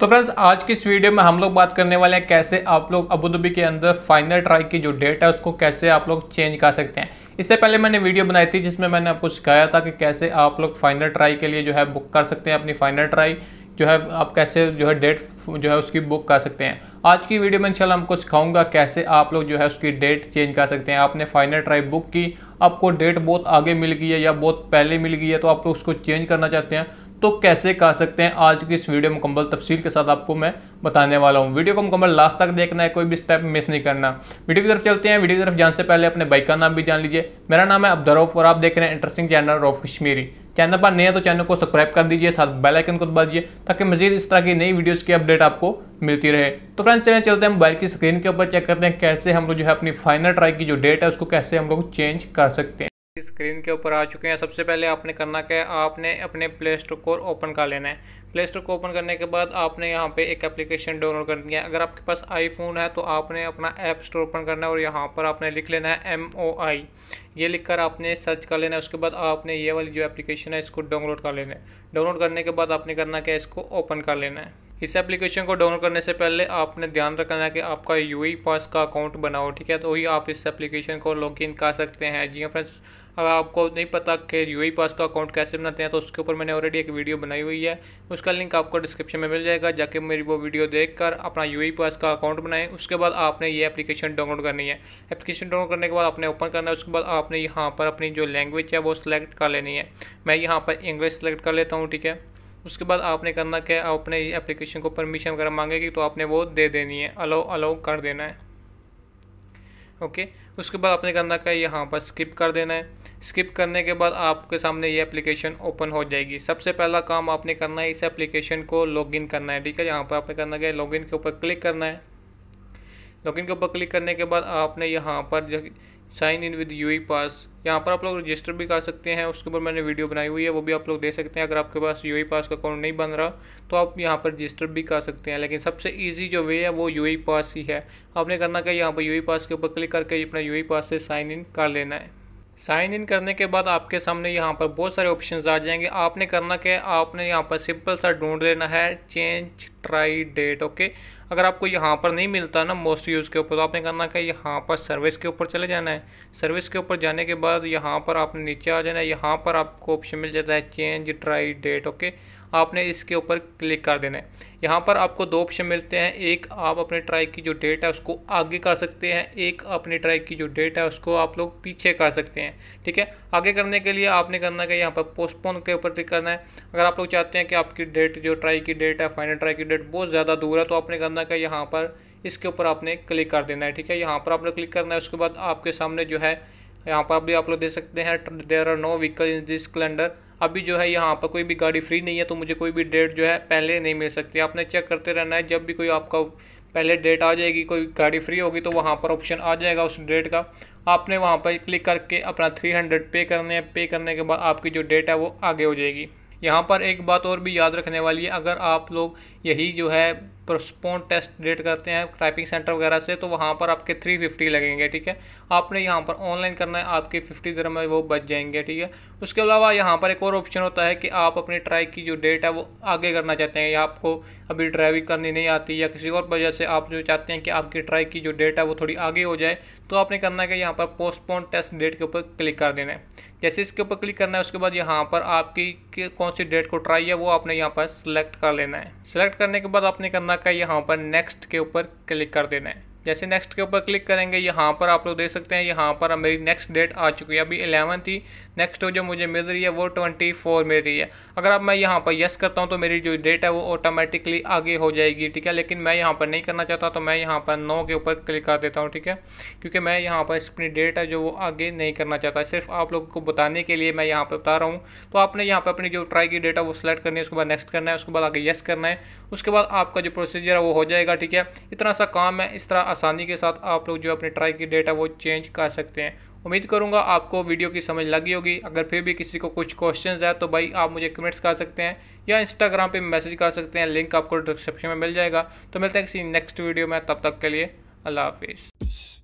तो फ्रेंड्स आज की इस वीडियो में हम लोग बात करने वाले हैं कैसे आप लोग अबूधाबी के अंदर फाइनल ट्राई की जो डेट है उसको कैसे आप लोग चेंज कर सकते हैं इससे पहले मैंने वीडियो बनाई थी जिसमें मैंने आपको सिखाया था कि कैसे आप लोग फाइनल ट्राई के लिए जो है बुक कर सकते हैं अपनी फाइनल ट्राई जो है आप कैसे जो है डेट जो है उसकी बुक कर सकते हैं आज की वीडियो में इंशाल्लाह हमको सिखाऊंगा कैसे आप लोग जो है उसकी डेट चेंज कर सकते हैं आपने फाइनल ट्राई बुक की आपको डेट बहुत आगे मिल गई है या बहुत पहले मिल गई है तो आप लोग उसको चेंज करना चाहते हैं तो कैसे कर सकते हैं आज की इस वीडियो मुकम्मल तफसील के साथ आपको मैं बताने वाला हूँ वीडियो को मुकम्मल लास्ट तक देखना है कोई भी स्टेप मिस नहीं करना वीडियो की तरफ चलते हैं वीडियो की तरफ जाने से पहले अपने बाइक का नाम भी जान लीजिए मेरा नाम है अब्दरौफ और आप देख रहे हैं interesting channel of Kashmiri channel पर नए तो चैनल को सब्सक्राइब कर दीजिए साथ बेल आइकन को दबा दीजिए ताकि मजीद इस तरह की नई वीडियोस की अपडेट आपको मिलती रहे तो फ्रेंड्स चलिए चलते हैं मोबाइल की स्क्रीन के ऊपर चेक करते हैं कैसे हम लोग जो है अपनी फाइनल ट्राई की जो डेट है उसको कैसे हम लोग चेंज कर सकते हैं स्क्रीन के ऊपर आ चुके हैं सबसे पहले आपने करना क्या है आपने अपने प्ले स्टोर को ओपन कर लेना है प्ले स्टोर को ओपन करने के बाद आपने यहाँ पे एक एप्लीकेशन डाउनलोड कर दिया है अगर आपके पास आईफोन है तो आपने अपना ऐप स्टोर ओपन करना है और यहाँ पर आपने लिख लेना है एम ओ आई ये लिख कर आपने सर्च कर लेना है उसके बाद आपने ये वाली जो एप्लीकेशन है इसको डाउनलोड कर लेना है डाउनलोड करने के बाद आपने करना क्या है इसको ओपन कर लेना है इस एप्लीकेशन को डाउनलोड करने से पहले आपने ध्यान रखना है कि आपका यू पास e का अकाउंट बनाओ ठीक है तो वही आप इस एप्लीकेशन को लॉग इन कर सकते हैं जी हाँ फ्रेंड्स अगर आपको नहीं पता कि यू पास e का अकाउंट कैसे बनाते हैं तो उसके ऊपर मैंने ऑलरेडी एक वीडियो बनाई हुई है उसका लिंक आपको डिस्क्रिप्शन में मिल जाएगा जाके मेरी वो वीडियो देख कर अपना यू पास e का अकाउंट बनाएं उसके बाद आपने ये एप्लीकेशन डाउनलोड करनी है एप्लीकेशन डाउनलोड करने के बाद आपने ओपन करना है उसके बाद आपने यहाँ पर अपनी जो लैंग्वेज है वो सिलेक्ट कर लेनी है मैं यहाँ पर इंग्लिश सेलेक्ट कर लेता हूँ ठीक है उसके बाद आपने करना क्या है आपने एप्लीकेशन को परमिशन वगैरह मांगेगी तो आपने वो दे देनी है अलाउ अलाउ कर देना है ओके उसके बाद आपने करना क्या है यहाँ पर स्किप कर देना है स्किप करने के बाद आपके सामने ये एप्लीकेशन ओपन हो जाएगी सबसे पहला काम आपने करना है इस एप्लीकेशन को लॉगिन करना है ठीक है यहाँ पर आपने करना क्या है लॉगिन के ऊपर क्लिक करना है लॉगिन के ऊपर क्लिक करने के बाद आपने यहाँ पर sign in with U pass यहाँ पर आप लोग रजिस्टर भी कर सकते हैं उसके ऊपर मैंने वीडियो बनाई हुई है वो भी आप लोग दे सकते हैं अगर आपके पास यू पास का अकाउंट नहीं बन रहा तो आप यहाँ पर रजिस्टर भी कर सकते हैं लेकिन सबसे ईजी जो वे है वो यू पास ही है आपने करना क्या यहाँ पर यू पास के ऊपर क्लिक करके अपना यू पास से साइन इन कर लेना है साइन इन करने के बाद आपके सामने यहाँ पर बहुत सारे ऑप्शंस आ जाएंगे आपने करना क्या है आपने यहाँ पर सिंपल सा ढूंढ लेना है चेंज ट्राई डेट ओके अगर आपको यहाँ पर नहीं मिलता ना मोस्ट यूज़ के ऊपर तो आपने करना क्या है यहाँ पर सर्विस के ऊपर चले जाना है सर्विस के ऊपर जाने के बाद यहाँ पर आपने नीचे आ जाना है यहाँ पर आपको ऑप्शन मिल जाता है चेंज ट्राई डेट ओके आपने इसके ऊपर क्लिक कर देना है यहाँ पर आपको दो ऑप्शन मिलते हैं एक आप अपने ट्राई की जो डेट है उसको आगे कर सकते हैं एक अपने ट्राई की जो डेट है उसको आप लोग पीछे कर सकते हैं ठीक है आगे करने के लिए आपने करना है यहाँ पर पोस्टपोन के ऊपर क्लिक करना है अगर आप लोग चाहते हैं कि आपकी डेट जो ट्राई की डेट है फाइनल ट्राई की डेट बहुत ज़्यादा दूर है तो आपने करना है यहाँ पर इसके ऊपर आपने क्लिक कर देना है ठीक है यहाँ पर आपने क्लिक करना है उसके बाद आपके सामने जो है यहाँ पर भी आप लोग दे सकते हैं there are no vehicle in this calendar अभी जो है यहाँ पर कोई भी गाड़ी फ्री नहीं है तो मुझे कोई भी डेट जो है पहले नहीं मिल सकती आपने चेक करते रहना है जब भी कोई आपका पहले डेट आ जाएगी कोई गाड़ी फ्री होगी तो वहाँ पर ऑप्शन आ जाएगा उस डेट का आपने वहाँ पर क्लिक करके अपना थ्री हंड्रेड पे करने हैं पे करने के बाद आपकी जो डेट है वो आगे हो जाएगी यहाँ पर एक बात और भी याद रखने वाली है अगर आप लोग यही जो है पोस्टपोन टेस्ट डेट करते हैं टाइपिंग सेंटर वगैरह से तो वहाँ पर आपके थ्री फिफ्टी लगेंगे ठीक है आपने यहाँ पर ऑनलाइन करना है आपके फिफ्टी दर में वो बच जाएंगे ठीक है उसके अलावा यहाँ पर एक और ऑप्शन होता है कि आप अपनी ट्राई की जो डेट है वो आगे करना चाहते हैं या आपको अभी ड्राइविंग करनी नहीं आती या किसी और वजह से आप जो चाहते हैं कि आपकी ट्राई की जो डेट है वो थोड़ी आगे हो जाए तो आपने करना है कि यहाँ पर पोस्टपोन टेस्ट डेट के ऊपर क्लिक कर देना है जैसे इसके ऊपर क्लिक करना है उसके बाद यहाँ पर आपकी कौन सी डेट को ट्राई है वो आपने यहाँ पर सिलेक्ट कर लेना है सिलेक्ट करने के बाद आपने करना का यहाँ पर नेक्स्ट के ऊपर क्लिक कर देना है जैसे नेक्स्ट के ऊपर क्लिक करेंगे यहाँ पर आप लोग देख सकते हैं यहाँ पर मेरी नेक्स्ट डेट आ चुकी है अभी एलेवन थी नेक्स्ट जो मुझे मिल रही है वो ट्वेंटी फोर मिल रही है अगर अब मैं यहाँ पर यस करता हूँ तो मेरी जो डेट है वो ऑटोमेटिकली आगे हो जाएगी ठीक है लेकिन मैं यहाँ पर नहीं करना चाहता तो मैं यहाँ पर नो के ऊपर क्लिक कर देता हूँ ठीक है क्योंकि मैं यहाँ पर अपनी डेट है जो वो आगे नहीं करना चाहता सिर्फ आप लोग को बताने के लिए मैं यहाँ पर बता रहा हूँ तो आपने यहाँ पर अपनी जो ट्राई की डेट है वो सिलेक्ट करनी है उसके बाद नेक्स्ट करना है उसके बाद आगे येस करना है उसके बाद आपका जो प्रोसीजर है वो हो जाएगा ठीक है इतना सा काम है इस तरह आसानी के साथ आप लोग जो अपने ट्राई की डेट है वो चेंज कर सकते हैं उम्मीद करूंगा आपको वीडियो की समझ लगी होगी अगर फिर भी किसी को कुछ क्वेश्चंस है तो भाई आप मुझे कमेंट्स कर सकते हैं या इंस्टाग्राम पे मैसेज कर सकते हैं लिंक आपको डिस्क्रिप्शन में मिल जाएगा तो मिलते हैं किसी नेक्स्ट वीडियो में तब तक के लिए अल्लाह हाफिज़